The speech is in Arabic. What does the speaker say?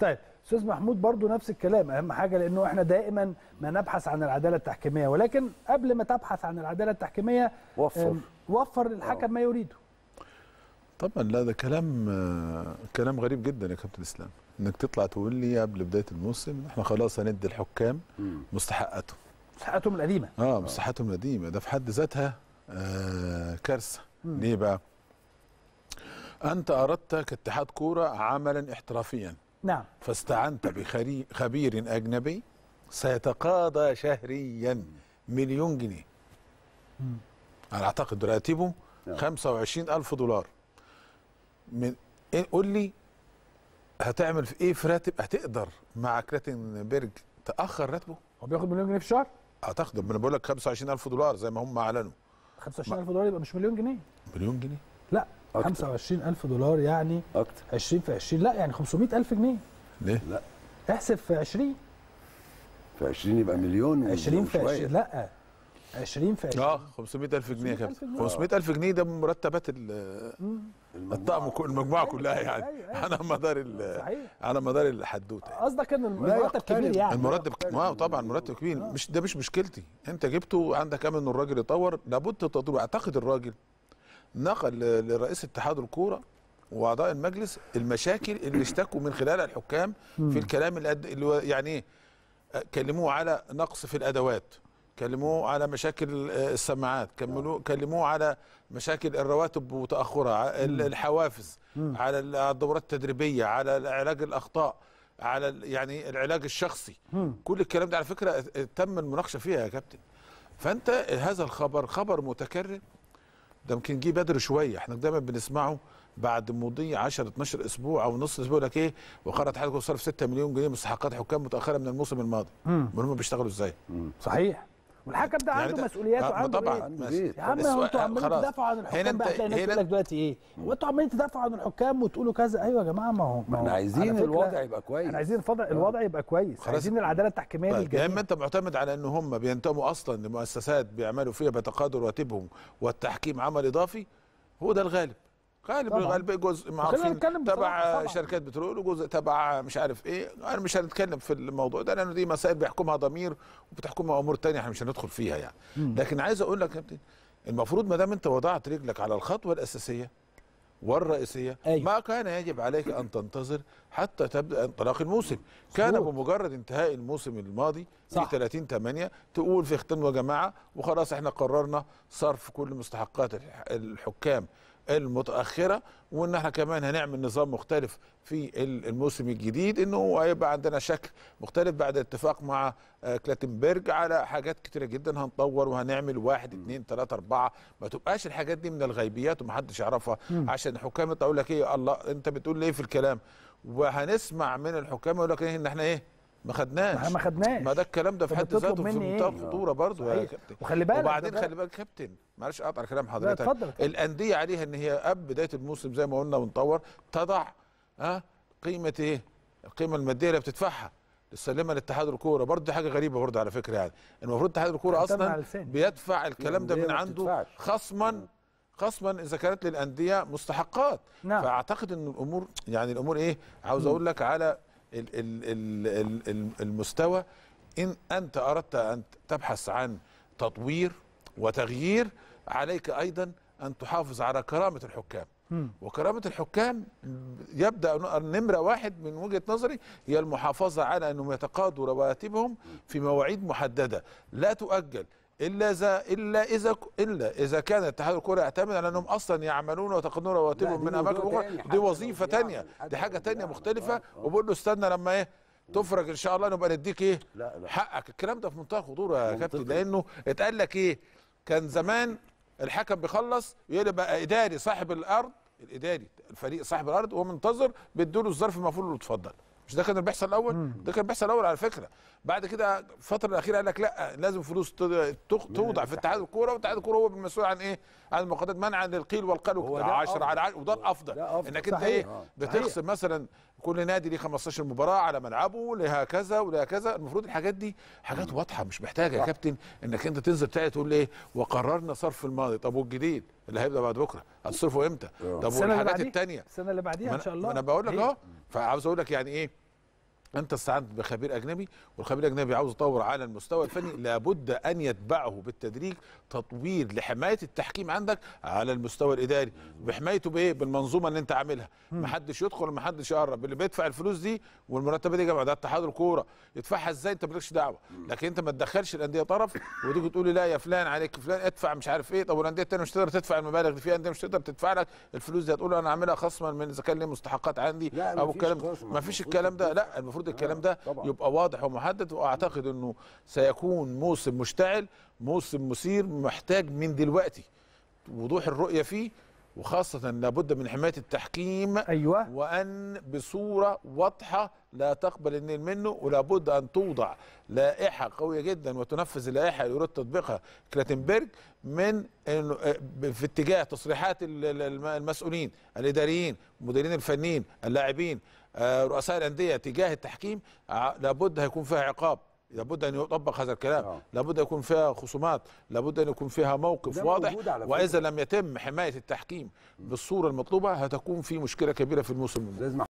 طيب استاذ محمود برضو نفس الكلام اهم حاجه لانه احنا دائما ما نبحث عن العداله التحكيميه ولكن قبل ما تبحث عن العداله التحكيميه وفر وفر للحكم آه. ما يريده طبعا لا ده كلام آه، كلام غريب جدا يا كابتن اسلام انك تطلع تقول لي قبل بدايه الموسم احنا خلاص هندي الحكام مستحقاتهم مستحقاتهم القديمه اه مستحقاتهم القديمه ده في حد ذاتها آه كارثه ليه بقى انت اردت كاتحاد كوره عملا احترافيا نعم فاستعنت بخبير أجنبي سيتقاضى شهريا مليون جنيه أنا أعتقد راتبه نعم. خمسة وعشرين ألف دولار من إيه قول لي هتعمل في ايه في راتب هتقدر مع كراتنبرج تاخر راتبه هو بياخد مليون جنيه في الشهر اعتقد ما انا بقول لك 25000 دولار زي ما هم اعلنوا 25000 دولار يبقى مش مليون جنيه مليون جنيه لا 25000 دولار يعني اكتر 20 في 20 لا يعني 500000 جنيه ليه؟ لا احسب في 20 في 20 يبقى مليون 20 في 20 لا 20 في 20 اه 500000 جنيه يا كابتن 500000 جنيه ده مرتبات الطقم المجموعه أيوة، كلها يعني أيوة أي أيوة. على مدار على مدار الحدوته يعني. قصدك ان المرتب كبير يعني المرتب ما طبعا المرتب كبير آه. مش ده مش مشكلتي انت جبته عندك امل ان الراجل يطور لابد تطور اعتقد الراجل نقل لرئيس اتحاد الكوره واعضاء المجلس المشاكل اللي اشتكوا من خلالها الحكام في الكلام اللي يعني ايه كلموه على نقص في الادوات كلموه على مشاكل آه، السماعات كلموه على مشاكل الرواتب وتاخرها الحوافز على الدورات التدريبيه على علاج الاخطاء على يعني العلاج الشخصي كل الكلام ده على فكره تم المناقشه فيها يا كابتن فانت هذا الخبر خبر متكرر ده ممكن جه بدري شويه احنا دايما بنسمعه بعد مضي 10 12 اسبوع او نص اسبوع لك ايه وقرت اتحاد الكوره صرف 6 مليون جنيه مستحقات حكام متاخره من الموسم الماضي امال هم بيشتغلوا ازاي؟ صحيح والحكم ده يعني عنده مسؤوليات آه، وعنده طبعا ايه؟ يا عم هو انتوا عمالين تدافعوا عن الحكام بقى هتلاقي الناس لك دلوقتي ايه؟ وانتوا عمالين تدافعوا عن الحكام وتقولوا كذا ايوه يا جماعه ما هو ما احنا عايزين الوضع يبقى كويس احنا عايزين آه. الوضع يبقى كويس عايزين العداله التحكيميه طيب يا اما انت معتمد على ان هم بينتموا اصلا لمؤسسات بيعملوا فيها بيتقاضوا رواتبهم والتحكيم عمل اضافي هو ده الغالب غالب غالب جزء معروفين تبع شركات بترول وجزء تبع مش عارف ايه انا مش هنتكلم في الموضوع ده لانه دي مسائل بيحكمها ضمير وبتحكمها امور تانية احنا مش هندخل فيها يعني مم. لكن عايز اقول لك كابتن المفروض ما دام انت وضعت رجلك على الخطوه الاساسيه والرئيسيه أيوة. ما كان يجب عليك ان تنتظر حتى تبدا انطلاق الموسم كان صحيح. بمجرد انتهاء الموسم الماضي صح. في 30 8 تقول في ختم يا جماعه وخلاص احنا قررنا صرف كل مستحقات الحكام المتاخره وان احنا كمان هنعمل نظام مختلف في الموسم الجديد انه هو هيبقى عندنا شكل مختلف بعد اتفاق مع آه، كلاتنبرج على حاجات كتيره جدا هنطور وهنعمل واحد اثنين ثلاثه اربعه ما تبقاش الحاجات دي من الغيبيات ومحدش يعرفها عشان الحكام تقول لك ايه الله انت بتقول ايه في الكلام وهنسمع من الحكام يقول لك ايه ان احنا ايه ما خدناش ما خدناش ما ده الكلام ده في حد ذاته في منتهى الخطوره إيه؟ برضه يا كابتن وخلي بالك وبعدين خلي بالك كابتن معلش اقطع كلام حضرتك اتفضل الانديه عليها ان هي قبل بدايه الموسم زي ما قلنا ونطور تضع ها قيمه ايه؟ القيمه الماديه اللي بتدفعها تسلمها لاتحاد الكوره برضه دي حاجه غريبه برضه على فكره يعني المفروض اتحاد الكوره اصلا بيدفع الكلام ده من عنده خصما خصما اذا كانت للانديه مستحقات نعم. فاعتقد ان الامور يعني الامور ايه عاوز اقول لك على المستوى إن أنت أردت أن تبحث عن تطوير وتغيير عليك أيضا أن تحافظ على كرامة الحكام وكرامة الحكام يبدأ نمرة واحد من وجهة نظري هي المحافظة على أنهم يتقاضوا رواتبهم في مواعيد محددة لا تؤجل الا اذا الا اذا الا اذا كان اتحاد الكره يعتمد على انهم اصلا يعملون ويتقنون رواتبهم من اماكن اخرى دي وظيفه ثانيه دي حاجه ثانيه مختلفه آه. وبقول له استنى لما ايه تفرج ان شاء الله نبقى نديك ايه لا لا. حقك الكلام ده في منتهى الخطوره يا كابتن إيه؟ لانه اتقال لك ايه كان زمان الحكم بيخلص يبقى اداري صاحب الارض الاداري الفريق صاحب الارض ومنتظر بيدوا له الظرف المفروض له اتفضل مش ده كان اللي بيحصل الاول ده كان بيحصل الاول على فكره بعد كده الفتره الاخيره قال لك لا لازم فلوس توضع في اتحاد الكوره واتحاد الكوره هو المسؤول عن ايه عن المقاطعات منعا للقيل والقال 10 على 10 وده الافضل انك انت ايه آه. بتخصم مثلا كل نادي ليه 15 مباراه على ملعبه لهكذا ولهكذا المفروض الحاجات دي حاجات واضحه مش محتاجه يا كابتن انك انت تنزل تقول ايه وقررنا صرف الماضي طب والجديد اللي هيبدا بعد بكره هتصرفوا امتى اه. طب والحاجات الثانيه السنه اللي بعديها ان شاء الله انا بقول لك إيه؟ اهو فعاوز اقول لك يعني ايه انت استعنت بخبير اجنبي والخبير الاجنبي عاوز يطور على المستوى الفني لابد ان يتبعه بالتدريج تطوير لحمايه التحكيم عندك على المستوى الاداري بحمايته بايه بالمنظومه اللي انت عاملها ما حدش يدخل ما حدش يقرب اللي بيدفع الفلوس دي والمرتبه دي جمع ده اتحاد الكوره يدفعها ازاي انت مالكش دعوه لكن انت ما تدخلش الانديه طرف وتيجي تقول لي لا يا فلان عليك فلان ادفع مش عارف ايه طب والانديه الثانيه مش تقدر تدفع المبالغ دي في انديه مش تقدر تدفع لك الفلوس دي هتقول انا هعملها خصما من اذا كان لي مستحقات عندي او الكلام ما فيش الكلام ده لا المفروض موجود آه، الكلام ده طبعا. يبقى واضح ومحدد واعتقد انه سيكون موسم مشتعل موسم مثير محتاج من دلوقتي وضوح الرؤيه فيه وخاصة لابد من حماية التحكيم أيوة. وأن بصورة واضحة لا تقبل النيل منه ولابد أن توضع لائحة قوية جدا وتنفذ اللائحة اللي يريد تطبيقها كلاتنبرج من آه، في اتجاه تصريحات المسؤولين الإداريين المديرين الفنيين اللاعبين آه، رؤساء الانديه تجاه التحكيم آه، لابد هيكون فيها عقاب لابد ان يطبق هذا الكلام آه. لابد يكون فيها خصومات لابد ان يكون فيها موقف واضح واذا لم يتم حمايه التحكيم بالصوره المطلوبه هتكون في مشكله كبيره في الموسم المقبل